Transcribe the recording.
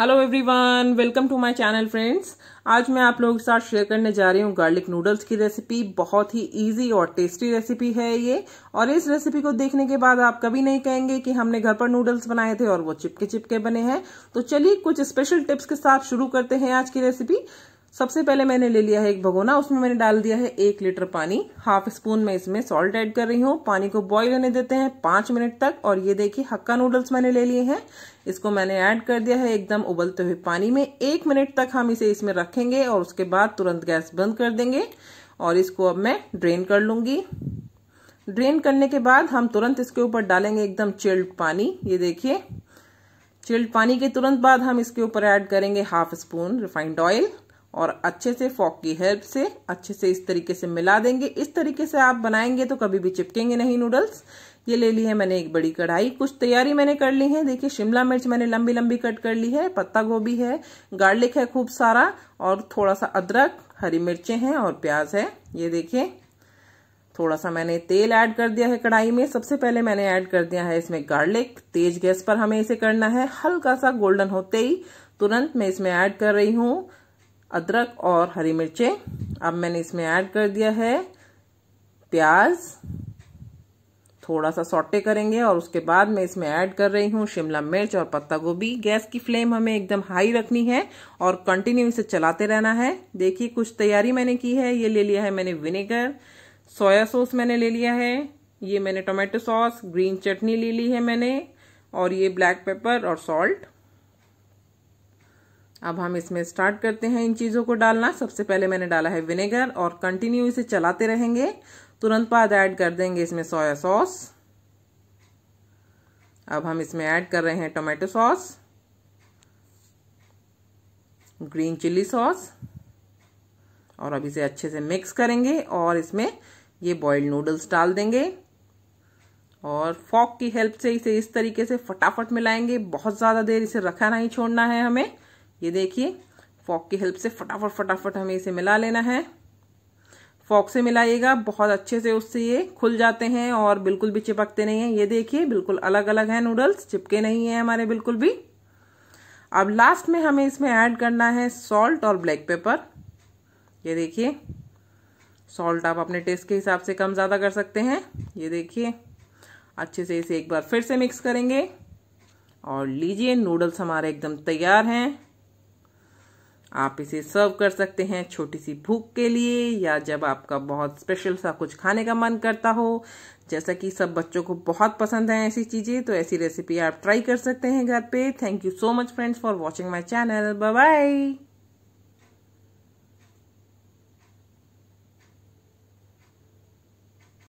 hello everyone welcome to my channel friends आज मैं आप लोगों के साथ शेयर करने जा रही हूँ गार्लिक नूडल्स की रेसिपी बहुत ही इजी और टेस्टी रेसिपी है ये और इस रेसिपी को देखने के बाद आप कभी नहीं कहेंगे कि हमने घर पर नूडल्स बनाए थे और वो चिपके चिपके बने हैं तो चलिए कुछ स्पेशल टिप्स के साथ शुरू करते हैं आज की रेसिपी सबसे पहले मैंने ले लिया है एक भगोना उसमें मैंने डाल दिया है एक लीटर पानी हाफ स्पून में इसमें सॉल्ट ऐड कर रही हूँ पानी को बॉईल होने देते हैं पांच मिनट तक और ये देखिए हक्का नूडल्स मैंने ले लिए हैं इसको मैंने ऐड कर दिया है एकदम उबलते हुए पानी में एक मिनट तक हम इसे इसमें रखेंगे और उसके बाद तुरंत गैस बंद कर देंगे और इसको अब मैं ड्रेन कर लूंगी ड्रेन करने के बाद हम तुरंत इसके ऊपर डालेंगे एकदम चिल्ड पानी ये देखिए चिल्ड पानी के तुरंत बाद हम इसके ऊपर ऐड करेंगे हाफ स्पून रिफाइंड ऑयल और अच्छे से फॉक की हेल्प से अच्छे से इस तरीके से मिला देंगे इस तरीके से आप बनाएंगे तो कभी भी चिपकेंगे नहीं नूडल्स ये ले ली है मैंने एक बड़ी कढ़ाई कुछ तैयारी मैंने कर ली है देखिए शिमला मिर्च मैंने लंबी लंबी कट कर ली है पत्ता गोभी है गार्लिक है खूब सारा और थोड़ा सा अदरक हरी मिर्चें हैं और प्याज है ये देखिए थोड़ा सा मैंने तेल ऐड कर दिया है कढ़ाई में सबसे पहले मैंने ऐड कर दिया है इसमें गार्लिक तेज गैस पर हमें इसे करना है हल्का सा गोल्डन होते ही तुरंत मैं इसमें ऐड कर रही हूँ अदरक और हरी मिर्चें अब मैंने इसमें ऐड कर दिया है प्याज थोड़ा सा सॉटे करेंगे और उसके बाद मैं इसमें ऐड कर रही हूँ शिमला मिर्च और पत्ता गोभी गैस की फ्लेम हमें एकदम हाई रखनी है और कंटिन्यू इसे चलाते रहना है देखिए कुछ तैयारी मैंने की है ये ले लिया है मैंने विनेगर सोया सॉस मैंने ले लिया है ये मैंने टोमेटो सॉस ग्रीन चटनी ले ली है मैंने और ये ब्लैक पेपर और सॉल्ट अब हम इसमें स्टार्ट करते हैं इन चीज़ों को डालना सबसे पहले मैंने डाला है विनेगर और कंटिन्यू इसे चलाते रहेंगे तुरंत बाद ऐड कर देंगे इसमें सोया सॉस अब हम इसमें ऐड कर रहे हैं tomato sauce green chilli sauce और अब इसे अच्छे से मिक्स करेंगे और इसमें ये बॉइल्ड नूडल्स डाल देंगे और फॉक की हेल्प से इसे इस तरीके से फटाफट मिलाएंगे बहुत ज़्यादा देर इसे रखा नहीं छोड़ना है हमें ये देखिए फॉक की हेल्प से फटाफट फटाफट हमें इसे मिला लेना है फॉक से मिलाइएगा बहुत अच्छे से उससे ये खुल जाते हैं और बिल्कुल भी चिपकते नहीं हैं ये देखिए बिल्कुल अलग अलग है नूडल्स चिपके नहीं है हमारे बिल्कुल भी अब लास्ट में हमें इसमें ऐड करना है सॉल्ट और ब्लैक पेपर ये देखिए सॉल्ट आप अपने टेस्ट के हिसाब से कम ज़्यादा कर सकते हैं ये देखिए अच्छे से इसे एक बार फिर से मिक्स करेंगे और लीजिए नूडल्स हमारे एकदम तैयार हैं आप इसे सर्व कर सकते हैं छोटी सी भूख के लिए या जब आपका बहुत स्पेशल सा कुछ खाने का मन करता हो जैसा कि सब बच्चों को बहुत पसंद है ऐसी चीज़ें तो ऐसी रेसिपी आप ट्राई कर सकते हैं घर पे thank you so much friends for watching my channel bye